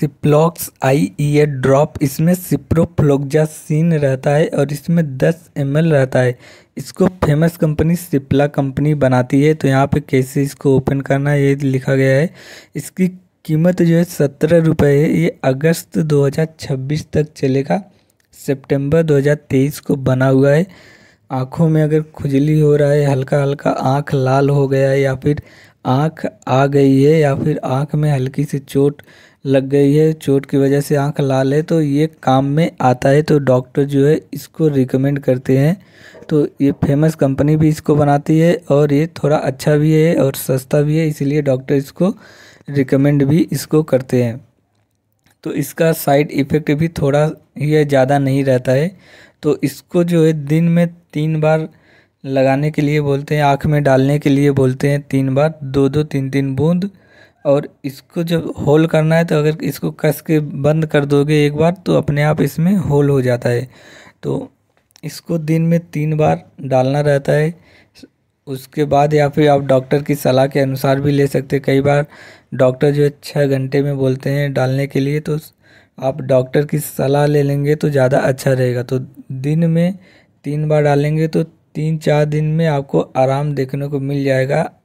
सिप्लॉक्स आई ई ए drop इसमें सिप्रोफ्लोक्जासिन रहता है और इसमें 10 एम रहता है इसको फेमस कंपनी सिप्ला कंपनी बनाती है तो यहाँ पे कैसे इसको ओपन करना ये लिखा गया है इसकी कीमत जो है सत्रह रुपये है ये अगस्त 2026 तक चलेगा सितंबर 2023 को बना हुआ है आँखों में अगर खुजली हो रहा है हल्का हल्का आँख लाल हो गया है या फिर आँख आ गई है या फिर आँख में हल्की सी चोट लग गई है चोट की वजह से आंख लाल है तो ये काम में आता है तो डॉक्टर जो है इसको रिकमेंड करते हैं तो ये फेमस कंपनी भी इसको बनाती है और ये थोड़ा अच्छा भी है और सस्ता भी है इसीलिए डॉक्टर इसको रिकमेंड भी इसको करते हैं तो इसका साइड इफ़ेक्ट भी थोड़ा ही ज़्यादा नहीं रहता है तो इसको जो है दिन में तीन बार लगाने के लिए बोलते हैं आँख में डालने के लिए बोलते हैं तीन बार दो दो तीन तीन बूंद और इसको जब होल करना है तो अगर इसको कस के बंद कर दोगे एक बार तो अपने आप इसमें होल हो जाता है तो इसको दिन में तीन बार डालना रहता है उसके बाद या फिर आप डॉक्टर की सलाह के अनुसार भी ले सकते हैं कई बार डॉक्टर जो है छः घंटे में बोलते हैं डालने के लिए तो आप डॉक्टर की सलाह ले लेंगे तो ज़्यादा अच्छा रहेगा तो दिन में तीन बार डालेंगे तो तीन चार दिन में आपको आराम देखने को मिल जाएगा